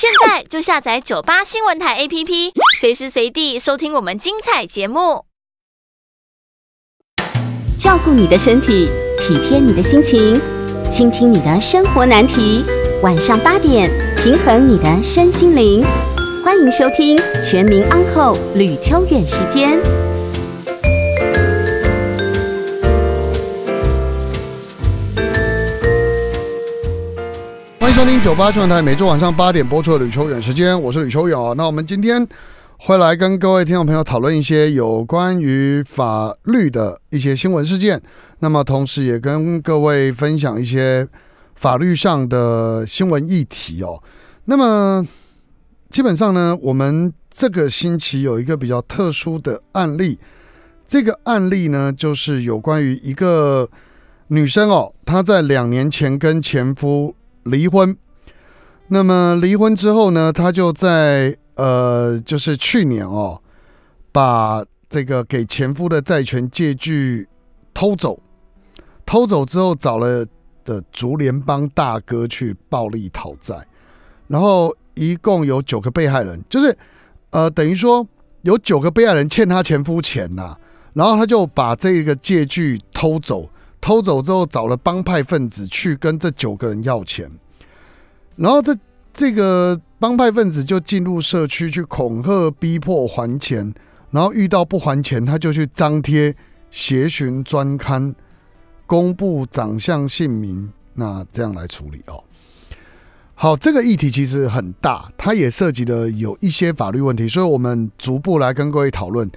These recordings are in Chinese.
现在就下载九八新闻台 APP，随时随地收听我们精彩节目。照顾你的身体，体贴你的心情，倾听你的生活难题。晚上八点，平衡你的身心灵。欢迎收听《全民安扣吕秋远时间。欢迎收听九八全台每周晚上八点播出的吕秋远时间，我是吕秋远哦。那我们今天会来跟各位听众朋友讨论一些有关于法律的一些新闻事件，那么同时也跟各位分享一些法律上的新闻议题哦。那么基本上呢，我们这个星期有一个比较特殊的案例，这个案例呢就是有关于一个女生哦，她在两年前跟前夫。离婚，那么离婚之后呢？他就在呃，就是去年哦，把这个给前夫的债权借据偷走，偷走之后找了的竹联帮大哥去暴力讨债，然后一共有九个被害人，就是呃，等于说有九个被害人欠他前夫钱呐，然后他就把这个借据偷走。偷走之后，找了帮派分子去跟这九个人要钱，然后这这个帮派分子就进入社区去恐吓、逼迫还钱，然后遇到不还钱，他就去张贴协寻专刊，公布长相、姓名，那这样来处理哦。好，这个议题其实很大，它也涉及的有一些法律问题，所以我们逐步来跟各位讨论。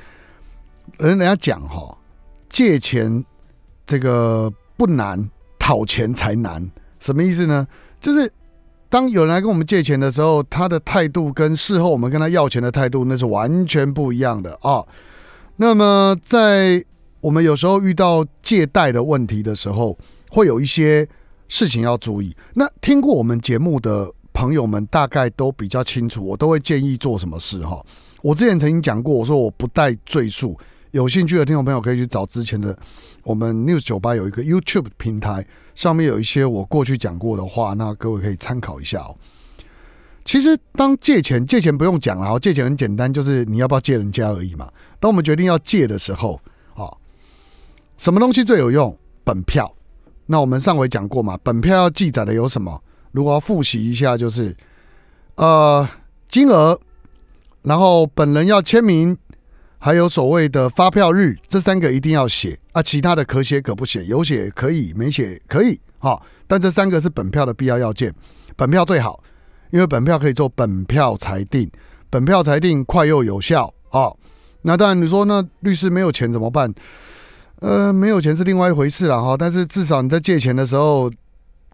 人人家讲哈，借钱。这个不难，讨钱才难。什么意思呢？就是当有人来跟我们借钱的时候，他的态度跟事后我们跟他要钱的态度，那是完全不一样的啊。那么，在我们有时候遇到借贷的问题的时候，会有一些事情要注意。那听过我们节目的朋友们，大概都比较清楚，我都会建议做什么事哈。我之前曾经讲过，我说我不带赘述，有兴趣的听众朋友可以去找之前的。我们 New 酒吧有一个 YouTube 平台，上面有一些我过去讲过的话，那各位可以参考一下哦。其实，当借钱借钱不用讲了哦，借钱很简单，就是你要不要借人家而已嘛。当我们决定要借的时候，啊，什么东西最有用？本票。那我们上回讲过嘛，本票要记载的有什么？如果要复习一下，就是呃，金额，然后本人要签名。还有所谓的发票日，这三个一定要写啊，其他的可写可不写，有写可以，没写可以哈。但这三个是本票的必要要件，本票最好，因为本票可以做本票裁定，本票裁定快又有效哦，那当然你说，那律师没有钱怎么办？呃，没有钱是另外一回事了哈。但是至少你在借钱的时候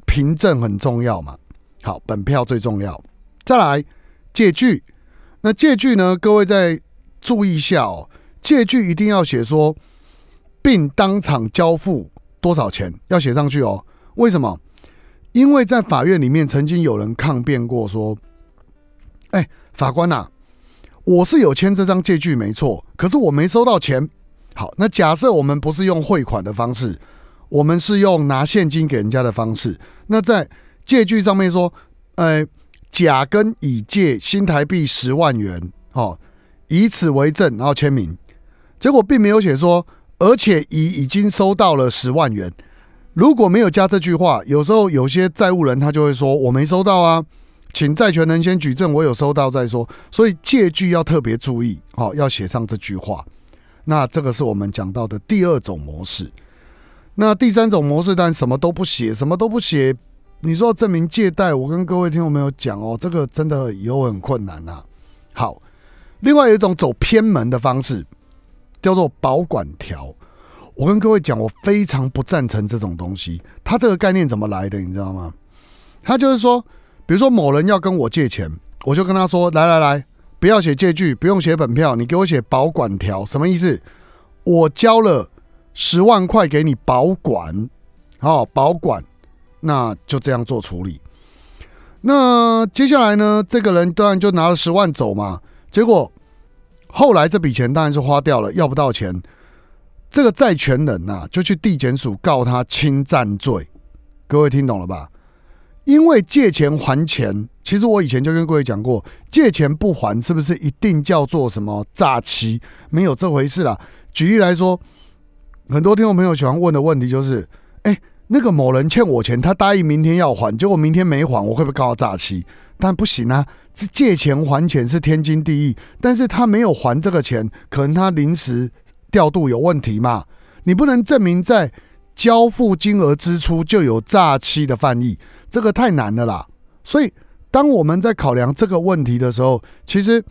凭证很重要嘛。好，本票最重要。再来借据，那借据呢？各位在。注意一下哦，借据一定要写说，并当场交付多少钱要写上去哦。为什么？因为在法院里面曾经有人抗辩过说：“哎，法官呐，我是有签这张借据没错，可是我没收到钱。”好，那假设我们不是用汇款的方式，我们是用拿现金给人家的方式，那在借据上面说：“哎，甲跟乙借新台币十万元。”哦。以此为证，然后签名，结果并没有写说，而且乙已经收到了十万元。如果没有加这句话，有时候有些债务人他就会说：“我没收到啊，请债权人先举证，我有收到再说。”所以借据要特别注意，哦，要写上这句话。那这个是我们讲到的第二种模式。那第三种模式，但什么都不写，什么都不写，你说证明借贷，我跟各位听众朋友讲哦，这个真的有很困难啊。好。另外有一种走偏门的方式，叫做保管条。我跟各位讲，我非常不赞成这种东西。他这个概念怎么来的，你知道吗？他就是说，比如说某人要跟我借钱，我就跟他说：“来来来，不要写借据，不用写本票，你给我写保管条。”什么意思？我交了十万块给你保管，好保管，那就这样做处理。那接下来呢？这个人当然就拿了十万走嘛。结果后来这笔钱当然是花掉了，要不到钱，这个债权人呐就去地检署告他侵占罪。各位听懂了吧？因为借钱还钱，其实我以前就跟各位讲过，借钱不还是不是一定叫做什么诈欺？没有这回事啦。举例来说，很多听众朋友喜欢问的问题就是：哎，那个某人欠我钱，他答应明天要还，结果明天没还，我会不会告他诈欺？但不行啊。借钱还钱是天经地义，但是他没有还这个钱，可能他临时调度有问题嘛？你不能证明在交付金额支出就有诈欺的犯意，这个太难了啦。所以当我们在考量这个问题的时候，其实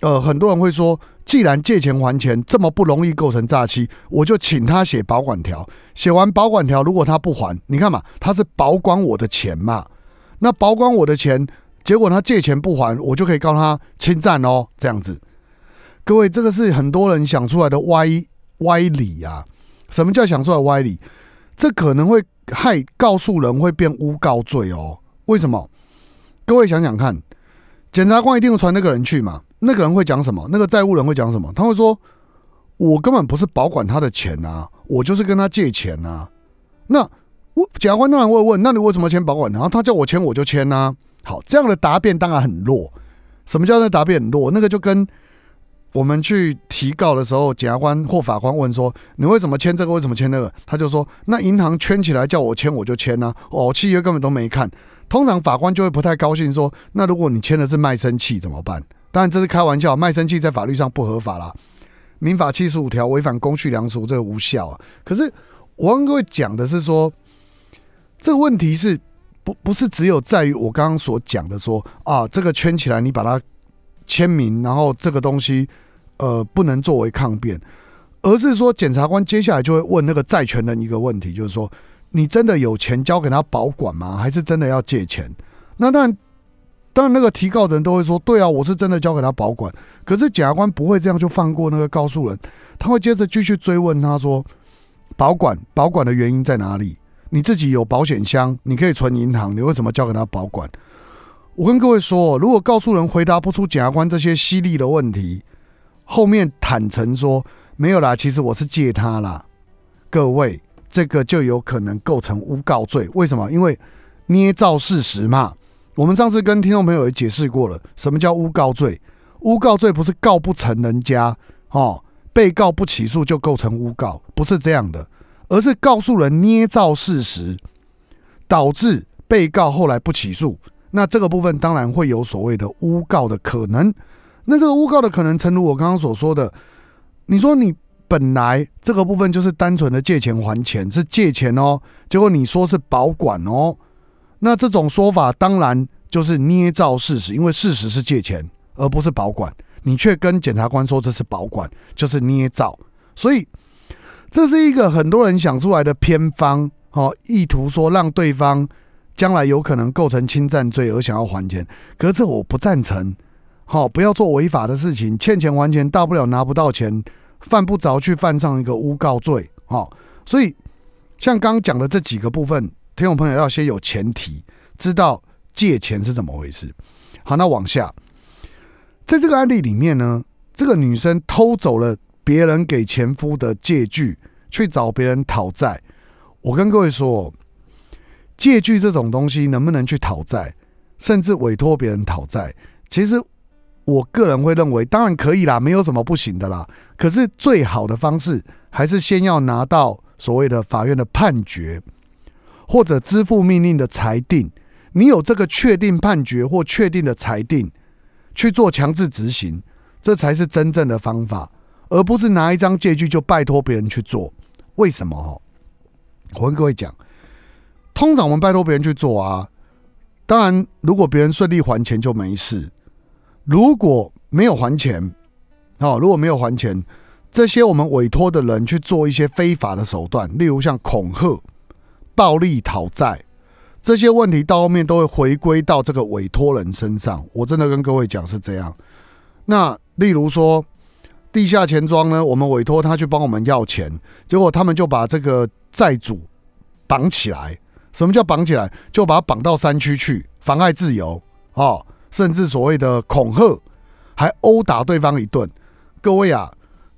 呃很多人会说，既然借钱还钱这么不容易构成诈欺，我就请他写保管条。写完保管条，如果他不还，你看嘛，他是保管我的钱嘛？那保管我的钱。结果他借钱不还，我就可以告他侵占哦。这样子，各位，这个是很多人想出来的歪歪理啊。什么叫想出来歪理？这可能会害告诉人会变诬告罪哦。为什么？各位想想看，检察官一定会传那个人去嘛？那个人会讲什么？那个债务人会讲什么？他会说：“我根本不是保管他的钱啊，我就是跟他借钱啊。”那我检察官当然会问：“那你为什么签保管？”然后他叫我签，我就签呐。好，这样的答辩当然很弱。什么叫那答辩很弱？那个就跟我们去提告的时候，检察官或法官问说：“你为什么签这个？为什么签那个？”他就说：“那银行圈起来叫我签，我就签啊。哦，契约根本都没看。”通常法官就会不太高兴说：“那如果你签的是卖身契怎么办？”当然这是开玩笑，卖身契在法律上不合法啦，《民法》七十五条违反公序良俗，这个无效。啊。可是我跟各位讲的是说，这个问题是。不不是只有在于我刚刚所讲的说啊，这个圈起来你把它签名，然后这个东西呃不能作为抗辩，而是说检察官接下来就会问那个债权人一个问题，就是说你真的有钱交给他保管吗？还是真的要借钱？那当但那个提告的人都会说，对啊，我是真的交给他保管。可是检察官不会这样就放过那个告诉人，他会接着继续追问他说，保管保管的原因在哪里？你自己有保险箱，你可以存银行，你为什么交给他保管？我跟各位说，如果告诉人回答不出检察官这些犀利的问题，后面坦诚说没有啦，其实我是借他啦。各位，这个就有可能构成诬告罪。为什么？因为捏造事实嘛。我们上次跟听众朋友也解释过了，什么叫诬告罪？诬告罪不是告不成人家哦，被告不起诉就构成诬告，不是这样的。而是告诉人捏造事实，导致被告后来不起诉，那这个部分当然会有所谓的诬告的可能。那这个诬告的可能诚如我刚刚所说的，你说你本来这个部分就是单纯的借钱还钱是借钱哦，结果你说是保管哦，那这种说法当然就是捏造事实，因为事实是借钱而不是保管，你却跟检察官说这是保管，就是捏造，所以。这是一个很多人想出来的偏方，哦，意图说让对方将来有可能构成侵占罪而想要还钱，可是我不赞成，好，不要做违法的事情，欠钱还钱，大不了拿不到钱，犯不着去犯上一个诬告罪，哦，所以像刚讲的这几个部分，听众朋友要先有前提，知道借钱是怎么回事。好，那往下，在这个案例里面呢，这个女生偷走了。别人给前夫的借据去找别人讨债，我跟各位说，借据这种东西能不能去讨债，甚至委托别人讨债？其实我个人会认为，当然可以啦，没有什么不行的啦。可是最好的方式还是先要拿到所谓的法院的判决或者支付命令的裁定。你有这个确定判决或确定的裁定，去做强制执行，这才是真正的方法。而不是拿一张借据就拜托别人去做，为什么？哈，我跟各位讲，通常我们拜托别人去做啊。当然，如果别人顺利还钱就没事。如果没有还钱，好，如果没有还钱，这些我们委托的人去做一些非法的手段，例如像恐吓、暴力讨债，这些问题到后面都会回归到这个委托人身上。我真的跟各位讲是这样。那例如说。地下钱庄呢？我们委托他去帮我们要钱，结果他们就把这个债主绑起来。什么叫绑起来？就把他绑到山区去，妨碍自由啊，甚至所谓的恐吓，还殴打对方一顿。各位啊，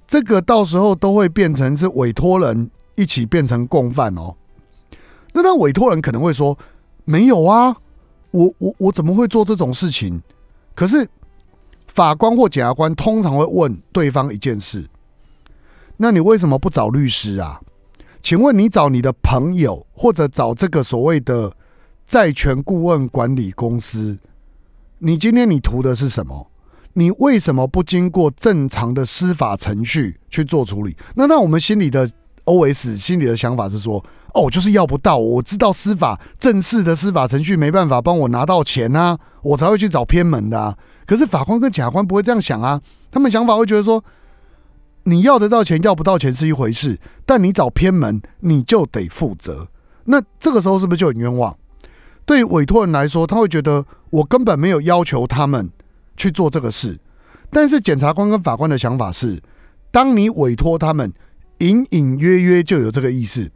这个到时候都会变成是委托人一起变成共犯哦。那那委托人可能会说：“没有啊，我我我怎么会做这种事情？”可是。法官或检察官通常会问对方一件事：“那你为什么不找律师啊？”“请问你找你的朋友，或者找这个所谓的债权顾问管理公司？你今天你图的是什么？你为什么不经过正常的司法程序去做处理？”那那我们心里的 OS，心里的想法是说：“哦，就是要不到，我知道司法正式的司法程序没办法帮我拿到钱啊，我才会去找偏门的。”啊。可是法官跟检察官不会这样想啊，他们想法会觉得说，你要得到钱要不到钱是一回事，但你找偏门你就得负责。那这个时候是不是就很冤枉？对于委托人来说，他会觉得我根本没有要求他们去做这个事，但是检察官跟法官的想法是，当你委托他们，隐隐约约就有这个意思，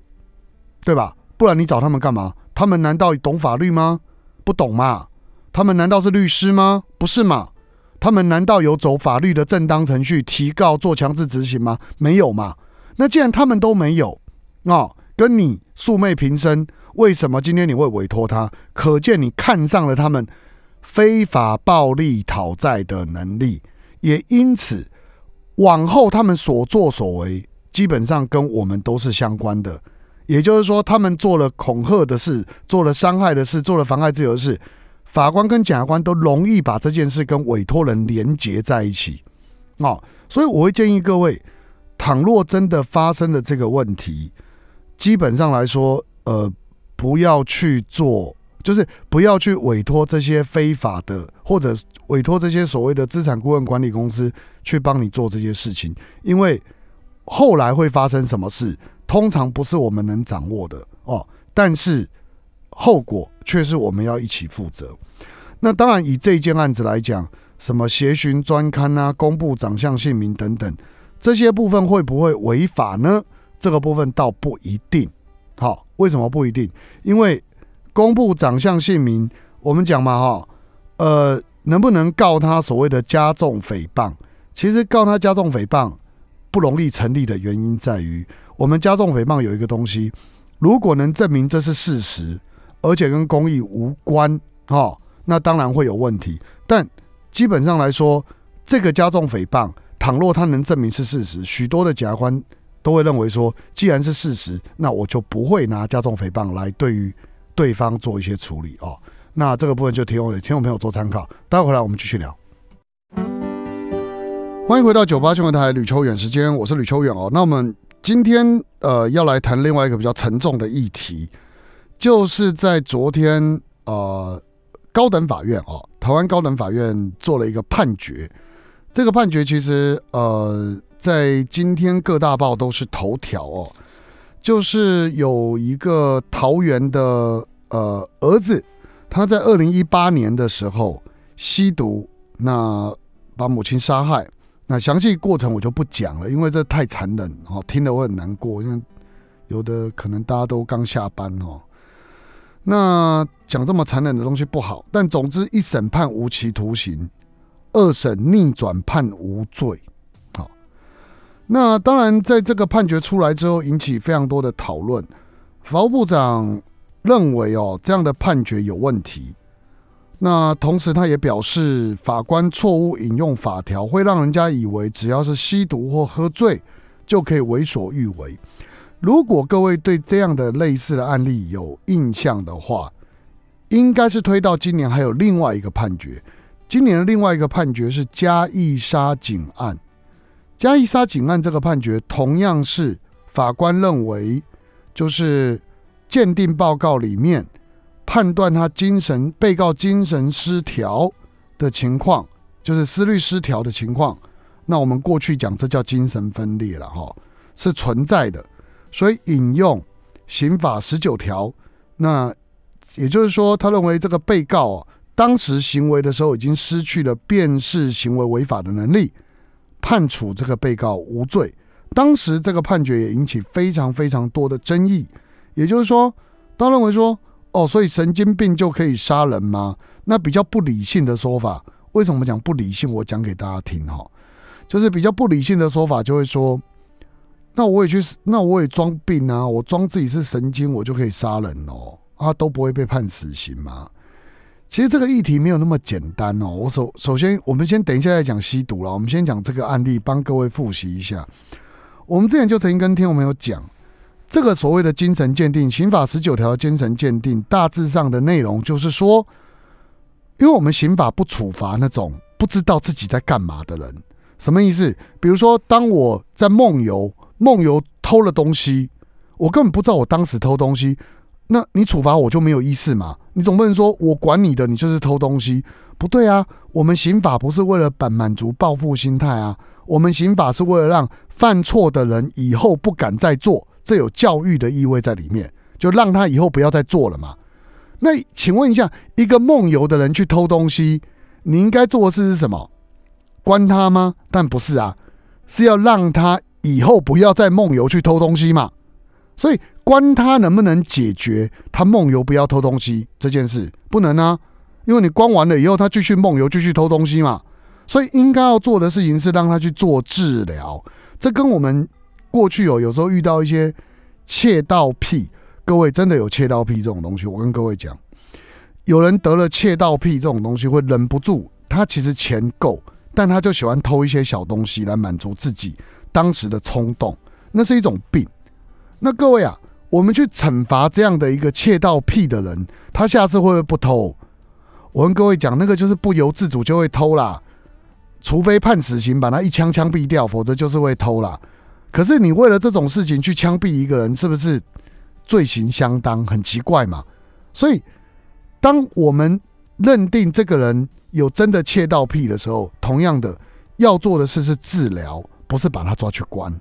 对吧？不然你找他们干嘛？他们难道懂法律吗？不懂嘛。他们难道是律师吗？不是嘛？他们难道有走法律的正当程序提告做强制执行吗？没有嘛？那既然他们都没有，那跟你素昧平生，为什么今天你会委托他？可见你看上了他们非法暴力讨债的能力，也因此往后他们所作所为基本上跟我们都是相关的。也就是说，他们做了恐吓的事，做了伤害的事，做了妨碍自由的事。法官跟检察官都容易把这件事跟委托人连结在一起，哦，所以我会建议各位，倘若真的发生了这个问题，基本上来说，呃，不要去做，就是不要去委托这些非法的，或者委托这些所谓的资产顾问管理公司去帮你做这些事情，因为后来会发生什么事，通常不是我们能掌握的哦。但是。后果却是我们要一起负责。那当然，以这一件案子来讲，什么协寻专刊啊，公布长相姓名等等，这些部分会不会违法呢？这个部分倒不一定。好，为什么不一定？因为公布长相姓名，我们讲嘛，哈，呃，能不能告他所谓的加重诽谤？其实告他加重诽谤不容易成立的原因在于，我们加重诽谤有一个东西，如果能证明这是事实。而且跟公益无关哦，那当然会有问题。但基本上来说，这个加重诽谤，倘若他能证明是事实，许多的检察官都会认为说，既然是事实，那我就不会拿加重诽谤来对于对方做一些处理哦。那这个部分就提供给听众朋友做参考。待会回来我们继续聊。欢迎回到九八新闻台吕秋远时间，我是吕秋远哦。那我们今天呃要来谈另外一个比较沉重的议题。就是在昨天，呃，高等法院哦，台湾高等法院做了一个判决。这个判决其实，呃，在今天各大报都是头条哦。就是有一个桃园的呃儿子，他在二零一八年的时候吸毒，那把母亲杀害。那详细过程我就不讲了，因为这太残忍哦，听得我很难过。因为有的可能大家都刚下班哦。那讲这么残忍的东西不好，但总之一审判无期徒刑，二审逆转判无罪。好，那当然在这个判决出来之后，引起非常多的讨论。法务部长认为哦，这样的判决有问题。那同时他也表示，法官错误引用法条，会让人家以为只要是吸毒或喝醉就可以为所欲为。如果各位对这样的类似的案例有印象的话，应该是推到今年还有另外一个判决。今年的另外一个判决是嘉义杀警案。嘉义杀警案这个判决同样是法官认为，就是鉴定报告里面判断他精神被告精神失调的情况，就是思虑失调的情况。那我们过去讲这叫精神分裂了哈，是存在的。所以引用刑法十九条，那也就是说，他认为这个被告啊、当时行为的时候已经失去了辨识行为违法的能力，判处这个被告无罪。当时这个判决也引起非常非常多的争议。也就是说，他认为说，哦，所以神经病就可以杀人吗？那比较不理性的说法。为什么讲不理性？我讲给大家听哈，就是比较不理性的说法，就会说。那我也去，那我也装病啊！我装自己是神经，我就可以杀人哦！啊，都不会被判死刑吗？其实这个议题没有那么简单哦。我首首先，我们先等一下再讲吸毒了。我们先讲这个案例，帮各位复习一下。我们之前就曾经跟听众朋友讲，这个所谓的精神鉴定，刑法十九条精神鉴定，大致上的内容就是说，因为我们刑法不处罚那种不知道自己在干嘛的人，什么意思？比如说，当我在梦游。梦游偷了东西，我根本不知道我当时偷东西，那你处罚我就没有意思嘛？你总不能说我管你的，你就是偷东西，不对啊！我们刑法不是为了满满足报复心态啊，我们刑法是为了让犯错的人以后不敢再做，这有教育的意味在里面，就让他以后不要再做了嘛。那请问一下，一个梦游的人去偷东西，你应该做的事是什么？关他吗？但不是啊，是要让他。以后不要再梦游去偷东西嘛。所以关他能不能解决他梦游不要偷东西这件事，不能啊，因为你关完了以后，他继续梦游，继续偷东西嘛。所以应该要做的事情是让他去做治疗。这跟我们过去有有时候遇到一些窃盗癖，各位真的有窃盗癖这种东西。我跟各位讲，有人得了窃盗癖这种东西，会忍不住，他其实钱够，但他就喜欢偷一些小东西来满足自己。当时的冲动，那是一种病。那各位啊，我们去惩罚这样的一个窃盗癖的人，他下次会不会不偷？我跟各位讲，那个就是不由自主就会偷啦。除非判死刑，把他一枪枪毙掉，否则就是会偷啦。可是你为了这种事情去枪毙一个人，是不是罪行相当很奇怪嘛？所以，当我们认定这个人有真的窃盗癖的时候，同样的要做的事是治疗。不是把他抓去关。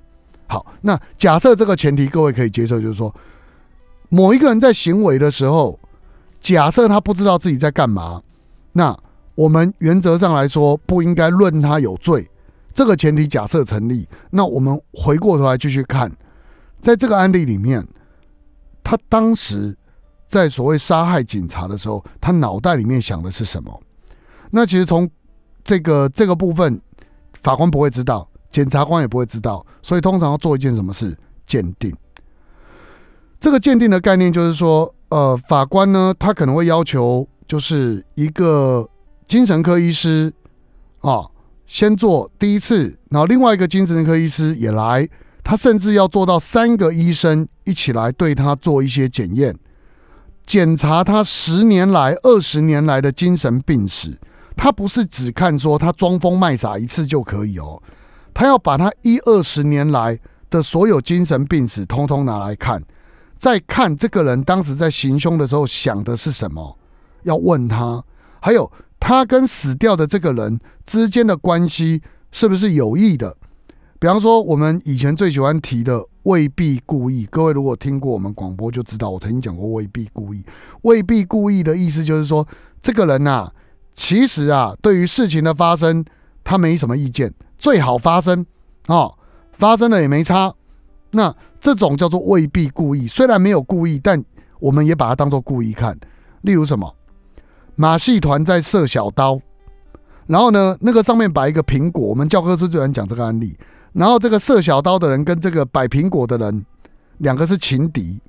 好，那假设这个前提各位可以接受，就是说，某一个人在行为的时候，假设他不知道自己在干嘛，那我们原则上来说不应该论他有罪。这个前提假设成立，那我们回过头来继续看，在这个案例里面，他当时在所谓杀害警察的时候，他脑袋里面想的是什么？那其实从这个这个部分，法官不会知道。检察官也不会知道，所以通常要做一件什么事鉴定。这个鉴定的概念就是说，呃，法官呢，他可能会要求，就是一个精神科医师啊，先做第一次，然后另外一个精神科医师也来，他甚至要做到三个医生一起来对他做一些检验，检查他十年来、二十年来的精神病史。他不是只看说他装疯卖傻一次就可以哦。他要把他一二十年来的所有精神病史通通拿来看，再看这个人当时在行凶的时候想的是什么，要问他，还有他跟死掉的这个人之间的关系是不是有意的。比方说，我们以前最喜欢提的未必故意，各位如果听过我们广播就知道，我曾经讲过未必故意。未必故意的意思就是说，这个人啊，其实啊，对于事情的发生，他没什么意见。最好发生啊，发生了也没差。那这种叫做未必故意，虽然没有故意，但我们也把它当做故意看。例如什么，马戏团在射小刀，然后呢，那个上面摆一个苹果。我们教科书就常讲这个案例。然后这个射小刀的人跟这个摆苹果的人，两个是情敌。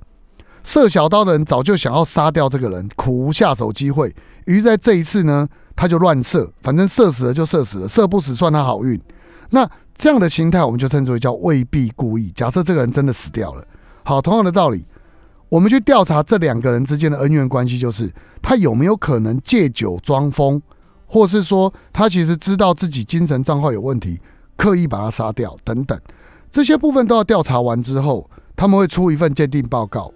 射小刀的人早就想要杀掉这个人，苦无下手机会，于在这一次呢，他就乱射，反正射死了就射死了，射不死算他好运。那这样的心态，我们就称之为叫未必故意。假设这个人真的死掉了，好，同样的道理，我们去调查这两个人之间的恩怨关系，就是他有没有可能借酒装疯，或是说他其实知道自己精神状况有问题，刻意把他杀掉等等，这些部分都要调查完之后，他们会出一份鉴定报告，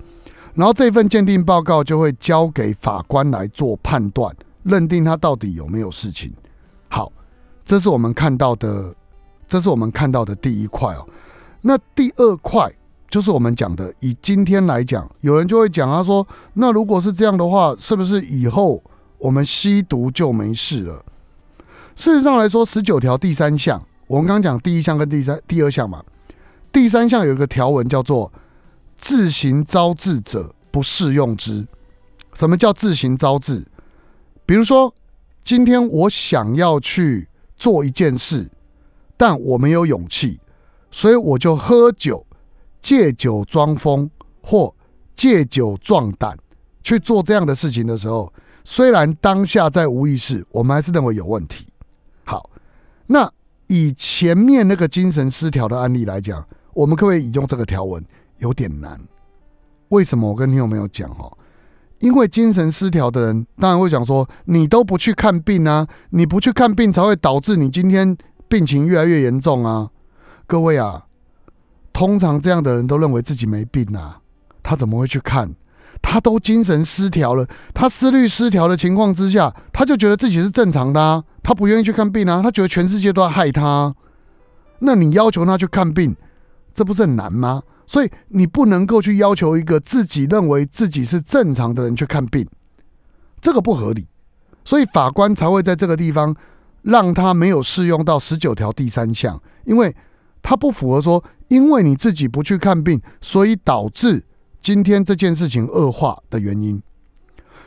然后这份鉴定报告就会交给法官来做判断，认定他到底有没有事情。好，这是我们看到的。这是我们看到的第一块哦，那第二块就是我们讲的，以今天来讲，有人就会讲他说，那如果是这样的话，是不是以后我们吸毒就没事了？事实上来说，十九条第三项，我们刚刚讲第一项跟第三、第二项嘛，第三项有一个条文叫做“自行招致者不适用之”。什么叫自行招致？比如说，今天我想要去做一件事。但我没有勇气，所以我就喝酒，借酒装疯或借酒壮胆去做这样的事情的时候，虽然当下在无意识，我们还是认为有问题。好，那以前面那个精神失调的案例来讲，我们可以引用这个条文有点难。为什么我跟你有没有讲哦？因为精神失调的人当然会讲说，你都不去看病啊，你不去看病才会导致你今天。病情越来越严重啊！各位啊，通常这样的人都认为自己没病啊，他怎么会去看？他都精神失调了，他思虑失调的情况之下，他就觉得自己是正常的，他不愿意去看病啊，他觉得全世界都要害他。那你要求他去看病，这不是很难吗？所以你不能够去要求一个自己认为自己是正常的人去看病，这个不合理。所以法官才会在这个地方。让他没有适用到十九条第三项，因为他不符合说，因为你自己不去看病，所以导致今天这件事情恶化的原因。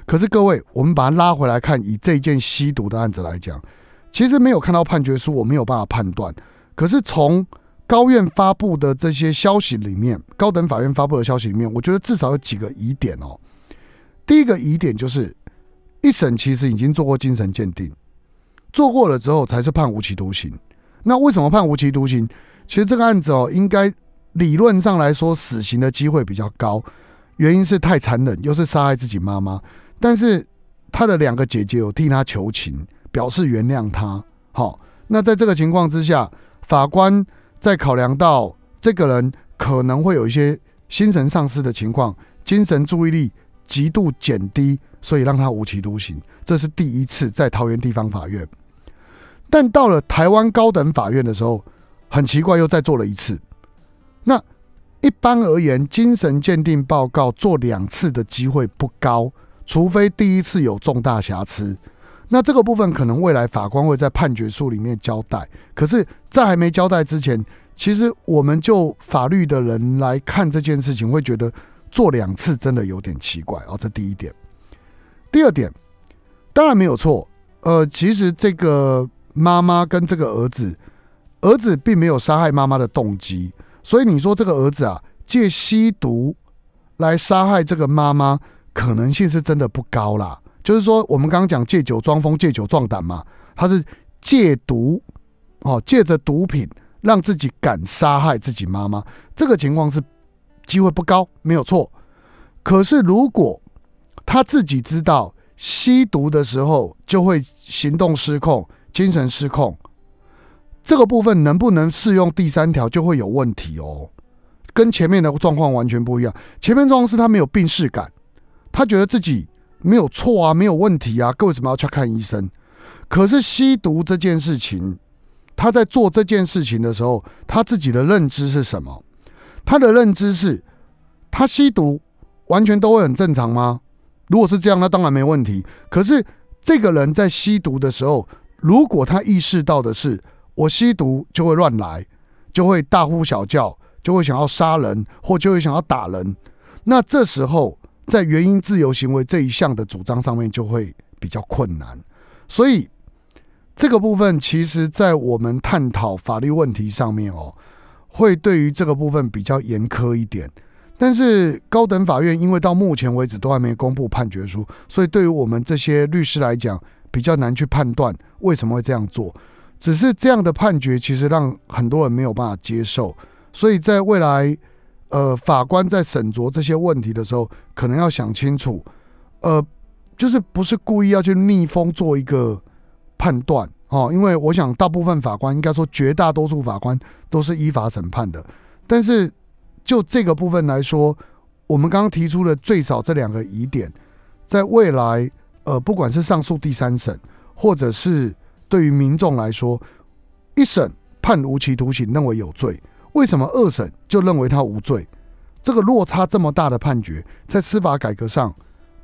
可是各位，我们把它拉回来看，以这件吸毒的案子来讲，其实没有看到判决书，我没有办法判断。可是从高院发布的这些消息里面，高等法院发布的消息里面，我觉得至少有几个疑点哦。第一个疑点就是，一审其实已经做过精神鉴定。做过了之后才是判无期徒刑。那为什么判无期徒刑？其实这个案子哦，应该理论上来说，死刑的机会比较高，原因是太残忍，又是杀害自己妈妈。但是他的两个姐姐有替他求情，表示原谅他。好，那在这个情况之下，法官在考量到这个人可能会有一些精神丧失的情况，精神注意力极度减低，所以让他无期徒刑。这是第一次在桃园地方法院。但到了台湾高等法院的时候，很奇怪，又再做了一次。那一般而言，精神鉴定报告做两次的机会不高，除非第一次有重大瑕疵。那这个部分可能未来法官会在判决书里面交代。可是，在还没交代之前，其实我们就法律的人来看这件事情，会觉得做两次真的有点奇怪啊。这第一点。第二点，当然没有错。呃，其实这个。妈妈跟这个儿子，儿子并没有杀害妈妈的动机，所以你说这个儿子啊，借吸毒来杀害这个妈妈，可能性是真的不高啦。就是说，我们刚刚讲借酒装疯，借酒壮胆嘛，他是戒毒，哦，借着毒品让自己敢杀害自己妈妈，这个情况是机会不高，没有错。可是如果他自己知道吸毒的时候就会行动失控。精神失控，这个部分能不能适用第三条就会有问题哦，跟前面的状况完全不一样。前面状况是他没有病逝感，他觉得自己没有错啊，没有问题啊，为什么要去看医生？可是吸毒这件事情，他在做这件事情的时候，他自己的认知是什么？他的认知是，他吸毒完全都会很正常吗？如果是这样，那当然没问题。可是这个人在吸毒的时候，如果他意识到的是我吸毒就会乱来，就会大呼小叫，就会想要杀人或就会想要打人，那这时候在原因自由行为这一项的主张上面就会比较困难。所以这个部分其实，在我们探讨法律问题上面哦，会对于这个部分比较严苛一点。但是高等法院因为到目前为止都还没公布判决书，所以对于我们这些律师来讲。比较难去判断为什么会这样做，只是这样的判决其实让很多人没有办法接受，所以在未来，呃，法官在审酌这些问题的时候，可能要想清楚，呃，就是不是故意要去逆风做一个判断哦，因为我想大部分法官应该说绝大多数法官都是依法审判的，但是就这个部分来说，我们刚刚提出的最少这两个疑点，在未来。呃，不管是上诉第三审，或者是对于民众来说，一审判无期徒刑，认为有罪，为什么二审就认为他无罪？这个落差这么大的判决，在司法改革上，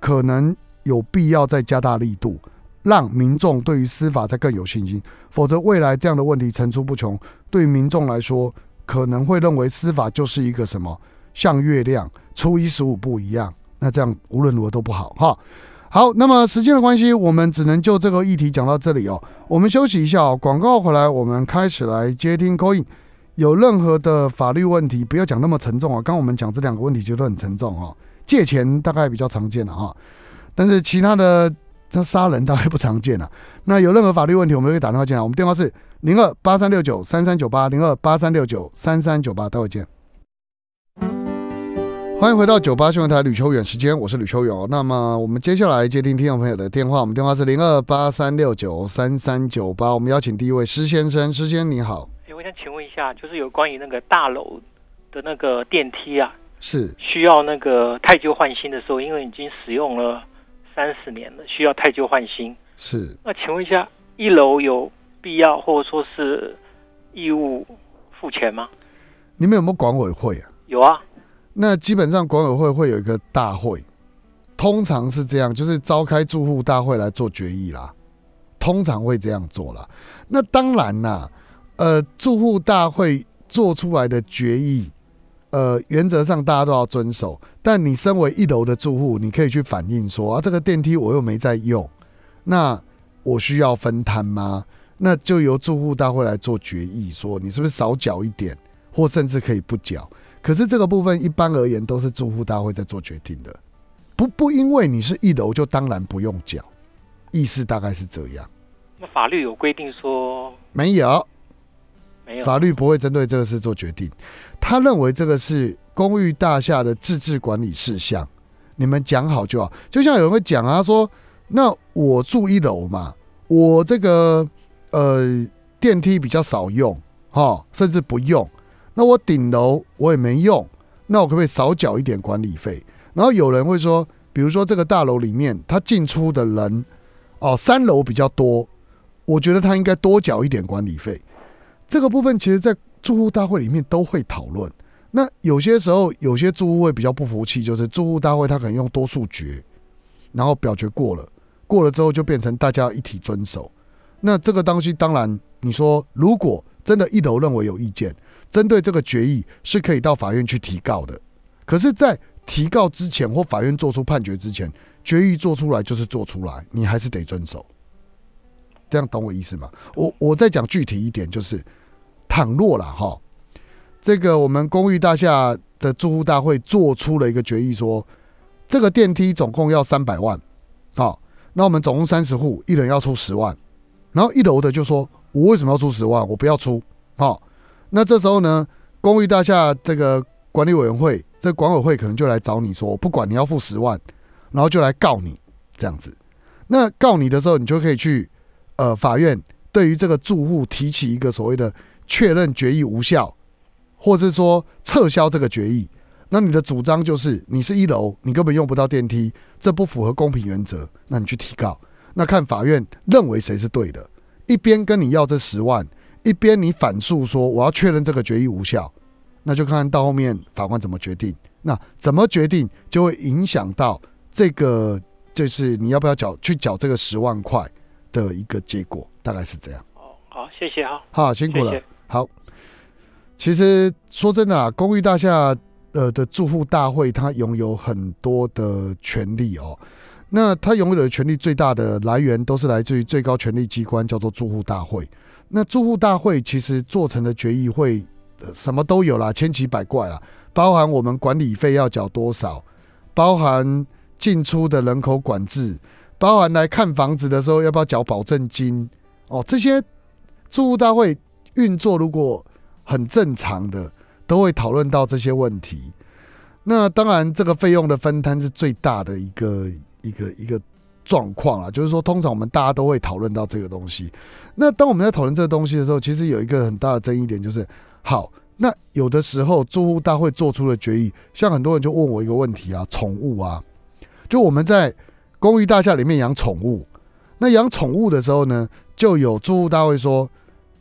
可能有必要再加大力度，让民众对于司法再更有信心。否则，未来这样的问题层出不穷，对于民众来说，可能会认为司法就是一个什么像月亮初一十五不一样，那这样无论如何都不好哈。好，那么时间的关系，我们只能就这个议题讲到这里哦。我们休息一下哦，广告回来，我们开始来接听。Coin，有任何的法律问题，不要讲那么沉重啊。刚我们讲这两个问题，觉得很沉重啊。借钱大概比较常见了哈，但是其他的这杀人他还不常见了。那有任何法律问题，我们可以打电话进来。我们电话是零二八三六九三三九八零二八三六九三三九八，待会见。欢迎回到九八新闻台，吕秋远，时间我是吕秋远。那么我们接下来接听听众朋友的电话，我们电话是零二八三六九三三九八。我们邀请第一位施先生，施先生你好。哎，我想请问一下，就是有关于那个大楼的那个电梯啊，是需要那个太旧换新的时候，因为已经使用了三十年了，需要太旧换新。是。那请问一下，一楼有必要或者说是义务付钱吗？你们有没有管委会啊？有啊。那基本上管委会会有一个大会，通常是这样，就是召开住户大会来做决议啦，通常会这样做了。那当然啦，呃，住户大会做出来的决议，呃，原则上大家都要遵守。但你身为一楼的住户，你可以去反映说啊，这个电梯我又没在用，那我需要分摊吗？那就由住户大会来做决议，说你是不是少缴一点，或甚至可以不缴。可是这个部分一般而言都是住户大会在做决定的，不不，因为你是一楼就当然不用缴，意思大概是这样。那法律有规定说没有，没有，法律不会针对这个事做决定。他认为这个是公寓大厦的自治管理事项，你们讲好就好。就像有人会讲啊，说那我住一楼嘛，我这个呃电梯比较少用哈，甚至不用。那我顶楼我也没用，那我可不可以少缴一点管理费？然后有人会说，比如说这个大楼里面他进出的人，哦三楼比较多，我觉得他应该多缴一点管理费。这个部分其实，在住户大会里面都会讨论。那有些时候有些住户会比较不服气，就是住户大会他可能用多数决，然后表决过了，过了之后就变成大家一体遵守。那这个东西当然，你说如果真的一楼认为有意见。针对这个决议是可以到法院去提告的，可是，在提告之前或法院做出判决之前，决议做出来就是做出来，你还是得遵守。这样懂我意思吗？我我再讲具体一点，就是倘若了哈，这个我们公寓大厦的住户大会做出了一个决议，说这个电梯总共要三百万，好，那我们总共三十户，一人要出十万，然后一楼的就说，我为什么要出十万？我不要出，好。那这时候呢，公寓大厦这个管理委员会，这管委会可能就来找你说，我不管你要付十万，然后就来告你这样子。那告你的时候，你就可以去呃法院，对于这个住户提起一个所谓的确认决议无效，或是说撤销这个决议。那你的主张就是，你是一楼，你根本用不到电梯，这不符合公平原则。那你去提告，那看法院认为谁是对的，一边跟你要这十万。一边你反诉说我要确认这个决议无效，那就看看到后面法官怎么决定。那怎么决定就会影响到这个，就是你要不要缴去缴这个十万块的一个结果，大概是这样。哦，好，谢谢啊，好辛苦了。好，其实说真的，公寓大厦呃的住户大会，它拥有很多的权利哦。那它拥有的权利最大的来源，都是来自于最高权力机关，叫做住户大会。那住户大会其实做成的决议会，什么都有啦，千奇百怪啦，包含我们管理费要缴多少，包含进出的人口管制，包含来看房子的时候要不要缴保证金，哦，这些住户大会运作如果很正常的，都会讨论到这些问题。那当然，这个费用的分摊是最大的一个一个一个。状况啊，就是说，通常我们大家都会讨论到这个东西。那当我们在讨论这个东西的时候，其实有一个很大的争议点，就是好，那有的时候住户大会做出了决议，像很多人就问我一个问题啊，宠物啊，就我们在公寓大厦里面养宠物，那养宠物的时候呢，就有住户大会说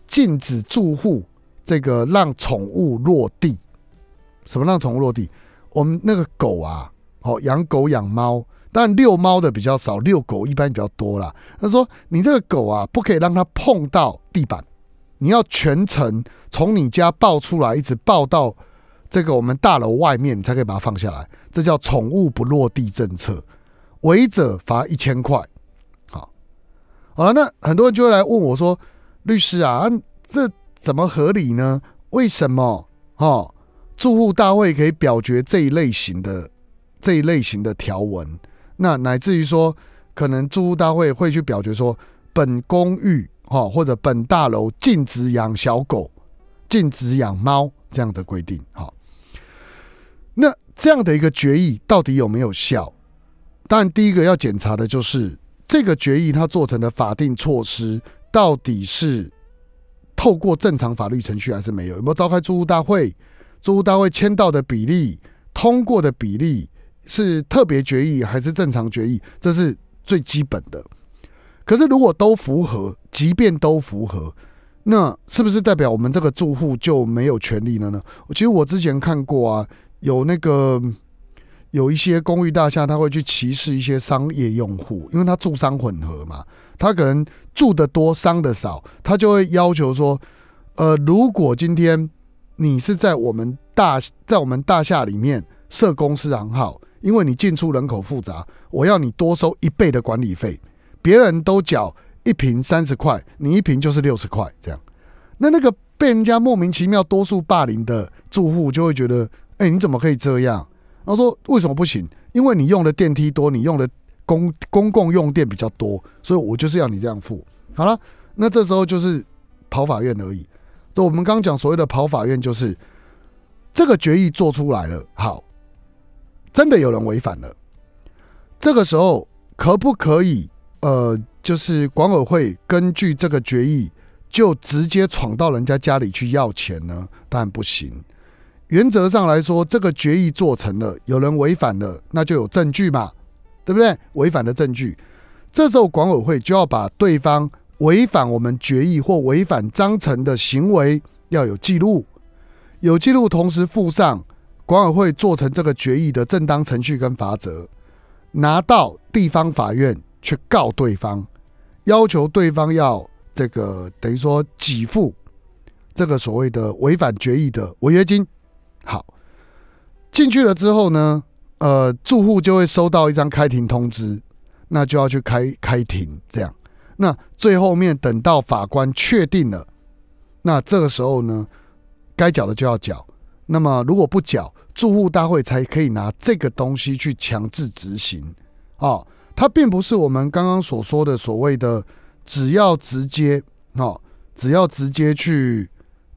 禁止住户这个让宠物落地。什么让宠物落地？我们那个狗啊，好养狗养猫。但遛猫的比较少，遛狗一般比较多啦。他说：“你这个狗啊，不可以让它碰到地板，你要全程从你家抱出来，一直抱到这个我们大楼外面，你才可以把它放下来。这叫宠物不落地政策，违者罚一千块。”好，好了，那很多人就会来问我说：“律师啊，这怎么合理呢？为什么？哈，住户大会可以表决这一类型的这一类型的条文？”那乃至于说，可能租屋大会会去表决说，本公寓哈或者本大楼禁止养小狗、禁止养猫这样的规定哈。那这样的一个决议到底有没有效？当然，第一个要检查的就是这个决议它做成的法定措施到底是透过正常法律程序还是没有？有没有召开租屋大会？租屋大会签到的比例、通过的比例？是特别决议还是正常决议？这是最基本的。可是，如果都符合，即便都符合，那是不是代表我们这个住户就没有权利了呢？其实我之前看过啊，有那个有一些公寓大厦，他会去歧视一些商业用户，因为他住商混合嘛，他可能住的多，商的少，他就会要求说：，呃，如果今天你是在我们大在我们大厦里面设公司，行号，因为你进出人口复杂，我要你多收一倍的管理费。别人都缴一瓶三十块，你一瓶就是六十块这样。那那个被人家莫名其妙多数霸凌的住户就会觉得，哎，你怎么可以这样？他说：为什么不行？因为你用的电梯多，你用的公公共用电比较多，所以我就是要你这样付。好了，那这时候就是跑法院而已。就我们刚刚讲所谓的跑法院，就是这个决议做出来了。好。真的有人违反了，这个时候可不可以？呃，就是管委会根据这个决议，就直接闯到人家家里去要钱呢？当然不行。原则上来说，这个决议做成了，有人违反了，那就有证据嘛，对不对？违反的证据，这时候管委会就要把对方违反我们决议或违反章程的行为要有记录，有记录，同时附上。管委会做成这个决议的正当程序跟法则，拿到地方法院去告对方，要求对方要这个等于说给付这个所谓的违反决议的违约金。好，进去了之后呢，呃，住户就会收到一张开庭通知，那就要去开开庭。这样，那最后面等到法官确定了，那这个时候呢，该缴的就要缴。那么如果不缴，住户大会才可以拿这个东西去强制执行，哦，它并不是我们刚刚所说的所谓的只要直接，哦，只要直接去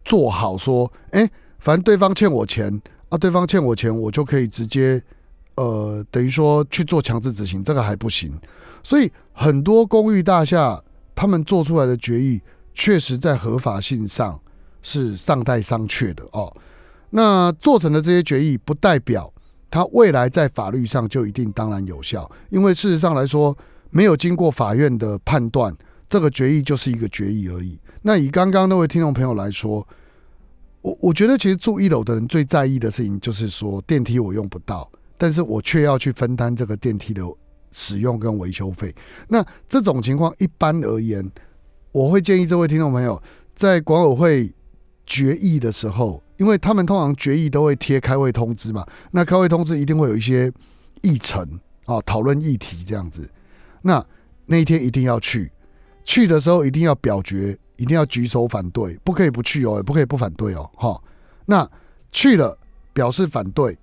做好说，哎，反正对方欠我钱啊，对方欠我钱，我就可以直接，呃，等于说去做强制执行，这个还不行。所以很多公寓大厦他们做出来的决议，确实在合法性上是尚待商榷的，哦。那做成的这些决议，不代表它未来在法律上就一定当然有效，因为事实上来说，没有经过法院的判断，这个决议就是一个决议而已。那以刚刚那位听众朋友来说，我我觉得其实住一楼的人最在意的事情，就是说电梯我用不到，但是我却要去分担这个电梯的使用跟维修费。那这种情况一般而言，我会建议这位听众朋友，在管委会决议的时候。因为他们通常决议都会贴开会通知嘛，那开会通知一定会有一些议程啊，讨论议题这样子。那那一天一定要去，去的时候一定要表决，一定要举手反对，不可以不去哦，也不可以不反对哦，哈。那去了表示反对，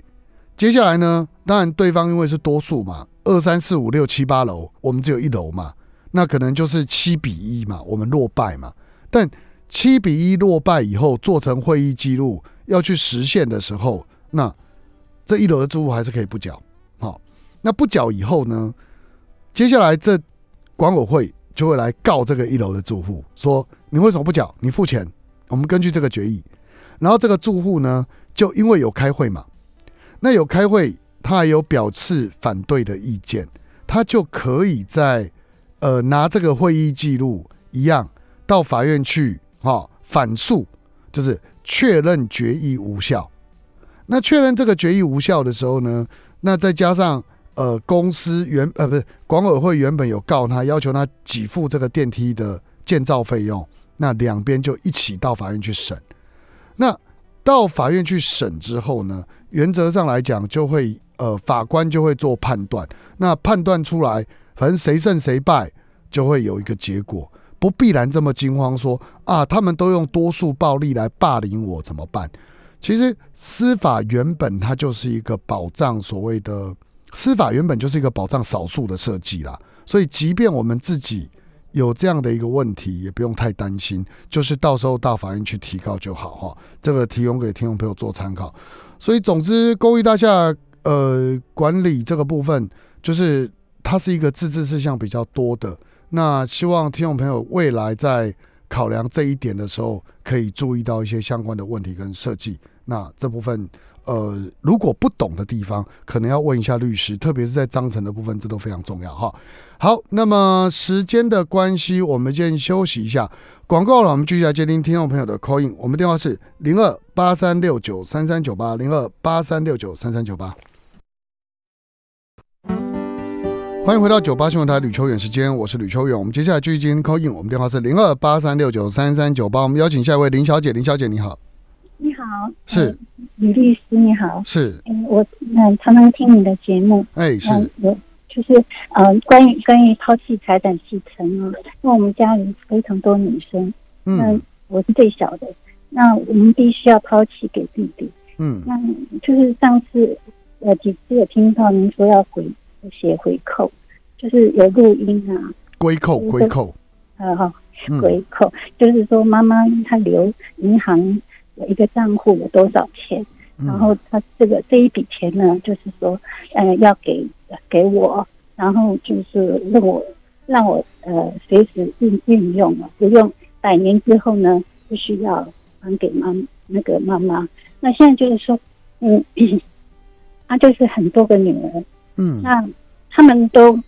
接下来呢，当然对方因为是多数嘛，二三四五六七八楼，我们只有一楼嘛，那可能就是七比一嘛，我们落败嘛，但。七比一落败以后，做成会议记录要去实现的时候，那这一楼的住户还是可以不缴。好，那不缴以后呢？接下来这管委会就会来告这个一楼的住户，说你为什么不缴？你付钱。我们根据这个决议，然后这个住户呢，就因为有开会嘛，那有开会，他还有表示反对的意见，他就可以在呃拿这个会议记录一样到法院去。好，反诉就是确认决议无效。那确认这个决议无效的时候呢，那再加上呃，公司原呃不是管委会原本有告他，要求他给付这个电梯的建造费用。那两边就一起到法院去审。那到法院去审之后呢，原则上来讲，就会呃法官就会做判断。那判断出来，反正谁胜谁败，就会有一个结果。不必然这么惊慌，说啊，他们都用多数暴力来霸凌我怎么办？其实司法原本它就是一个保障，所谓的司法原本就是一个保障少数的设计啦。所以，即便我们自己有这样的一个问题，也不用太担心，就是到时候到法院去提告就好哈。这个提供给听众朋友做参考。所以，总之，公益大厦呃管理这个部分，就是它是一个自治事项比较多的。那希望听众朋友未来在考量这一点的时候，可以注意到一些相关的问题跟设计。那这部分，呃，如果不懂的地方，可能要问一下律师，特别是在章程的部分，这都非常重要哈。好，那么时间的关系，我们先休息一下，广告了，我们继续来接听听众朋友的 call in。我们电话是零二八三六九三三九八零二八三六九三三九八。欢迎回到九八新闻台，吕秋远，时间我是吕秋远。我们接下来继续进行 call in，我们电话是零二八三六九三三九八。我们邀请下一位林小姐，林小姐你好，你好，是吕律师你好，是，我嗯常常听你的节目，哎是，我就是呃关于关于抛弃财产继承啊，那我们家里非常多女生，嗯，我是最小的，那我们必须要抛弃给弟弟，嗯，那就是上次呃几次有听到您说要回。写回扣，就是有录音啊，归扣，归扣，呃哈，归扣，就是说妈妈她留银行的一个账户有多少钱，然后她这个这一笔钱呢，就是说，嗯，要给给我，然后就是让我让我呃随时运运用不用百年之后呢，不需要还给妈那个妈妈。那现在就是说，嗯，她就是很多个女儿。嗯，那他们都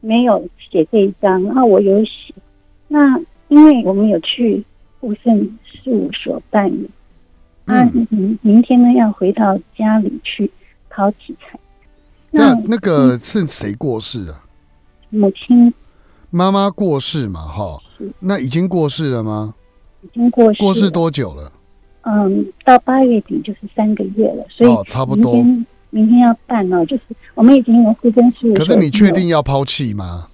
没有写这一张，然后我有写。那因为我们有去护盛事务所办理，那明明天呢要回到家里去跑体材。那那个是谁过世啊？母亲，妈妈过世嘛，哈。那已经过世了吗？已经过世。过世多久了？嗯，到八月底就是三个月了，所以差不多。明天要办哦，就是我们已经有四千去。可是你确定要抛弃吗？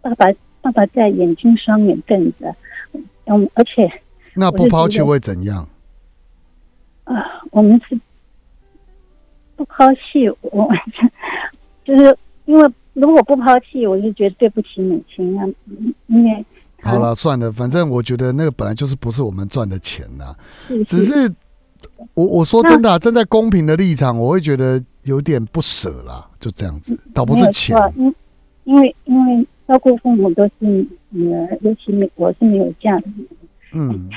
爸爸，爸爸在眼睛、双眼瞪着，嗯，而且那不抛弃会怎样？啊，我们是不抛弃，我 就是因为如果不抛弃，我就觉得对不起母亲，那因为好了，算了，反正我觉得那个本来就是不是我们赚的钱呐，只是。我我说真的，站在公平的立场，我会觉得有点不舍啦，就这样子，倒不是钱，因因为因为照顾父母都是女儿，尤其我是没有嫁的女儿，嗯，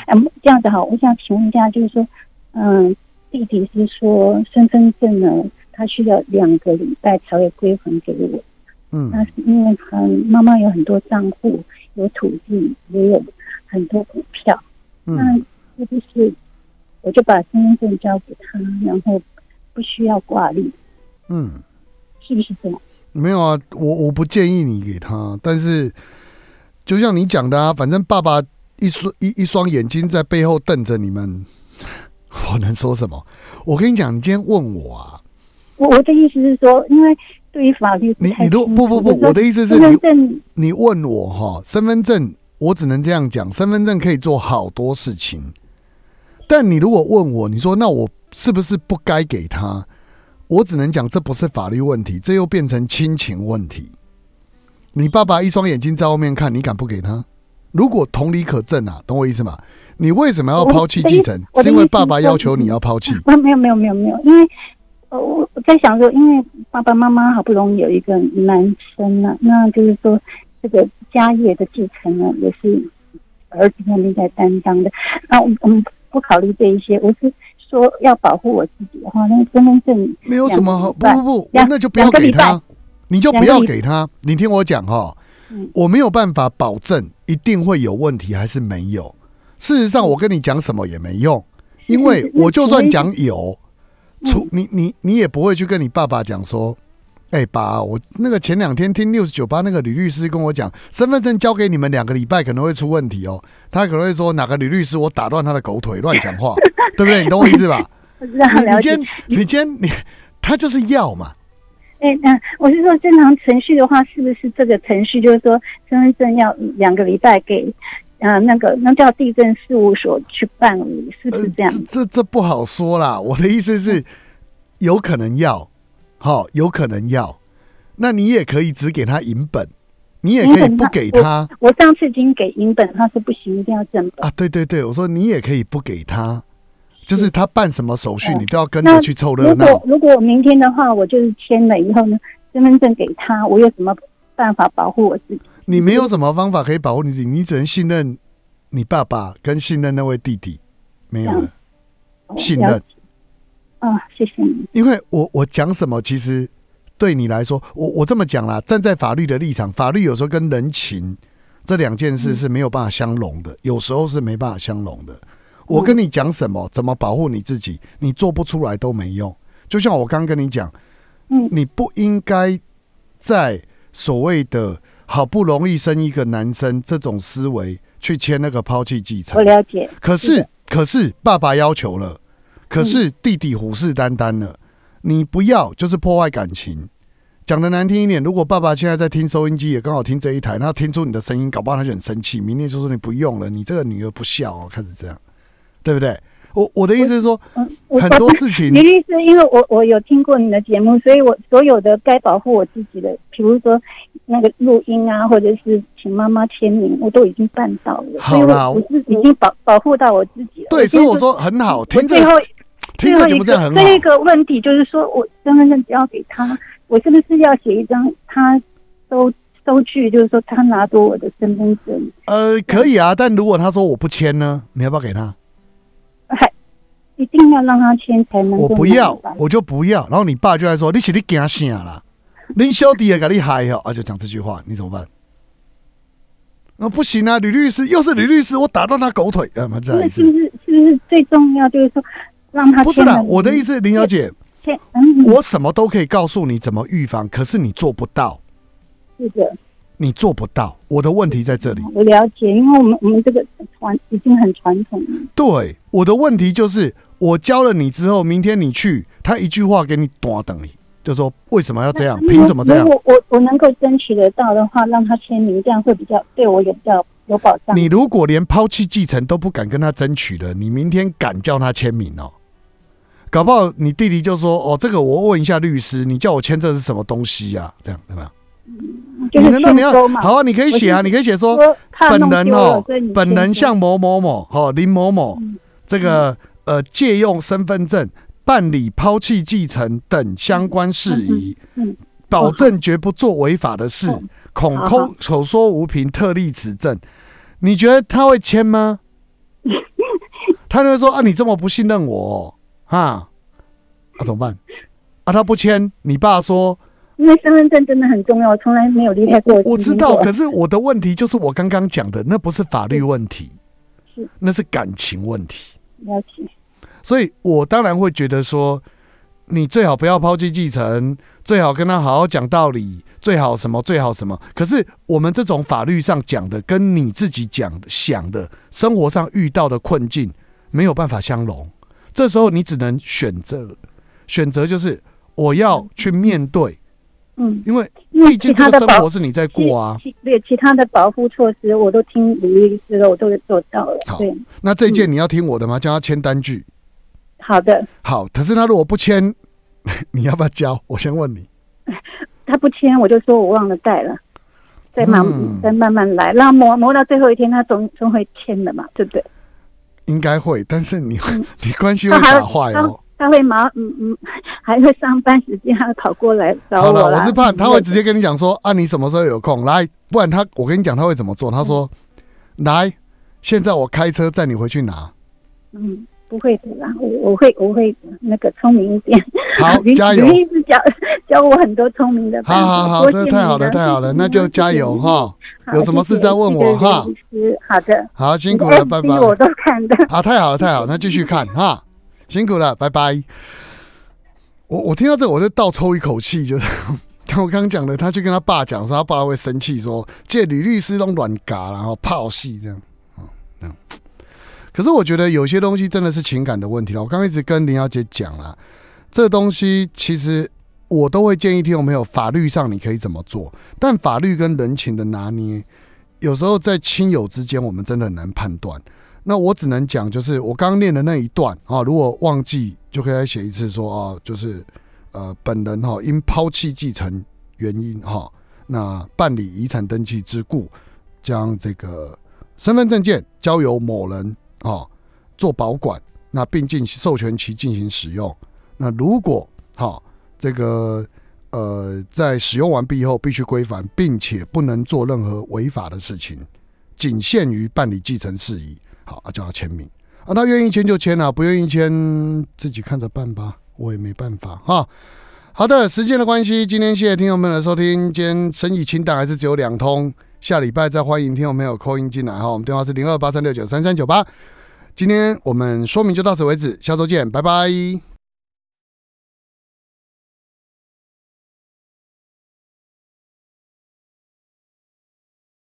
这样子好，我想请问一下，就是说，嗯，弟弟是说身份证呢，他需要两个礼拜才会归还给我，嗯，那是因为他妈妈有很多账户，有土地，也有很多股票，嗯，那是不是？我就把身份证交给他，然后不需要挂历，嗯，是不是这样？没有啊，我我不建议你给他，但是就像你讲的啊，反正爸爸一双一一双眼睛在背后瞪着你们，我能说什么？我跟你讲，你今天问我啊，我我的意思是说，因为对于法律，你你都不不不，我的意思是你问我哈，身份证我只能这样讲，身份证可以做好多事情。但你如果问我，你说那我是不是不该给他？我只能讲这不是法律问题，这又变成亲情问题。你爸爸一双眼睛在外面看你，敢不给他？如果同理可证啊，懂我意思吗？你为什么要抛弃继承？是因为爸爸要求你要抛弃？不，没有，没有，没有，没有，因为呃，我我在想说，因为爸爸妈妈好不容易有一个男生了，那就是说这个家业的继承啊，也是儿子那边在担当的。那我们。不考虑这一些，我是说要保护我自己的话，那身份证没有什么，不不不，那就不要给他，你就不要给他。你听我讲哈，我没有办法保证一定会有问题还是没有。事实上，我跟你讲什么也没用，因为 我就算讲有，出你你你也不会去跟你爸爸讲说。哎，把我那个前两天听六十九八那个李律师跟我讲，身份证交给你们两个礼拜可能会出问题哦。他可能会说哪个李律师，我打断他的狗腿，乱讲话，对不对？你懂我意思吧？你你今天你今天你他就是要嘛。哎，我是说正常程序的话，是不是这个程序就是说身份证要两个礼拜给啊？那个那叫地震事务所去办，理，是不是这样？这这不好说啦。我的意思是有可能要。好，有可能要。那你也可以只给他银本，你也可以不给他。我上次已经给银本，他说不行，一定要真本。啊，对对对，我说你也可以不给他，就是他办什么手续，你都要跟着去凑热闹。如果如果明天的话，我就是签了以后呢，身份证给他，我有什么办法保护我自己？你没有什么方法可以保护你自己，你只能信任你爸爸跟信任那位弟弟，没有了，信任。嗯，谢谢你。因为我我讲什么，其实对你来说，我我这么讲啦，站在法律的立场，法律有时候跟人情这两件事是没有办法相容的，有时候是没办法相容的。我跟你讲什么，怎么保护你自己，你做不出来都没用。就像我刚刚跟你讲，嗯，你不应该在所谓的好不容易生一个男生这种思维去签那个抛弃继承。我了解。可是可是爸爸要求了。可是弟弟虎视眈眈了，你不要就是破坏感情。讲的难听一点，如果爸爸现在在听收音机，也刚好听这一台，然后听出你的声音，搞不好他就很生气。明天就说你不用了，你这个女儿不孝哦，开始这样，对不对？我我的意思是说，很多事情。明律是因为我我有听过你的节目，所以我所有的该保护我自己的，比如说那个录音啊，或者是请妈妈签名，我都已经办到了。好了，我是已经保保护到我自己了。对，所以我说很好。听最后。最后一个这个问题就是说，我身份证要给他，我是不是要写一张他收收据？就是说，他拿走我的身份证。呃，可以啊，但如果他说我不签呢，你要不要给他？还一定要让他签才能。我不要，我就不要。然后你爸就在说：“你写的假啥啦？你小弟也跟你害哟。”啊，就讲这句话，你怎么办？那不行啊，吕律师又是吕律师，我打断他狗腿啊嘛这样。那是不是是不是最重要？就是说。不是的，我的意思，林小姐，我什么都可以告诉你怎么预防，可是你做不到，是的，你做不到。我的问题在这里，我了解，因为我们我们这个传已经很传统了。对，我的问题就是，我教了你之后，明天你去，他一句话给你断，等于就说为什么要这样，凭什么这样？我我我能够争取得到的话，让他签名，这样会比较对我有较有保障。你如果连抛弃继承都不敢跟他争取的，你明天敢叫他签名哦？搞不好你弟弟就说：“哦，这个我问一下律师，你叫我签这是什么东西呀？”这样对吧？你难道你要好啊？你可以写啊，你可以写说：“本人哦，本人向某某某哦，林某某这个呃，借用身份证办理抛弃继承等相关事宜，保证绝不做违法的事，恐空口说无凭，特立此证。”你觉得他会签吗？他就会说：“啊，你这么不信任我。”啊，那怎么办？啊，他不签，你爸说，因为身份证真的很重要，从来没有离开过。我知道，可是我的问题就是我刚刚讲的，那不是法律问题，是那是感情问题。所以我当然会觉得说，你最好不要抛弃继承，最好跟他好好讲道理，最好什么，最好什么。可是我们这种法律上讲的，跟你自己讲想的生活上遇到的困境，没有办法相容。这时候你只能选择，选择就是我要去面对，嗯，因为毕竟这生活是你在过啊。对，其他的保护措施我都听吴律师了，我都做到了。对，那这件你要听我的吗？叫他签单据。好的，好。可是他如果不签，你要不要交？我先问你。他不签，我就说我忘了带了，再慢再慢慢来，那磨磨到最后一天，他总总会签的嘛，对不对？应该会，但是你 你关系会打坏哦。他会忙，嗯嗯，还会上班时间跑过来找我。好了，我是怕他会直接跟你讲说啊，你什么时候有空来？不然他，我跟你讲他会怎么做。他说，来，现在我开车载你回去拿。嗯。不会的啦，我我会我会那个聪明一点。好，加油！教教我很多聪明的法。好，好，好，这太好了，太好了，那就加油哈！有什么事再问我哈。好的。好，辛苦了，拜拜。我都看的。好，太好了，太好，那继续看哈。辛苦了，拜拜。我我听到这，我就倒抽一口气，就是 我刚刚讲的，他去跟他爸讲，说他爸会生气，说借李律师弄软嘎，然后泡戏这样这样。可是我觉得有些东西真的是情感的问题了。我刚一直跟林小姐讲啊，这东西其实我都会建议听众朋友，法律上你可以怎么做，但法律跟人情的拿捏，有时候在亲友之间，我们真的很难判断。那我只能讲，就是我刚念的那一段啊，如果忘记就可以再写一次，说啊，就是呃本人哈因抛弃继承原因哈，那办理遗产登记之故，将这个身份证件交由某人。哦，做保管，那并进行授权其进行使用。那如果好，这个呃，在使用完毕后必须归还，并且不能做任何违法的事情，仅限于办理继承事宜。好，啊，叫他签名啊，他愿意签就签了，不愿意签自己看着办吧，我也没办法哈。好的，时间的关系，今天谢谢听众们的收听，今天生意清淡，还是只有两通。下礼拜再欢迎听众朋友扣音进来哈，我们电话是零二八三六九三三九八。今天我们说明就到此为止，下周见，拜拜。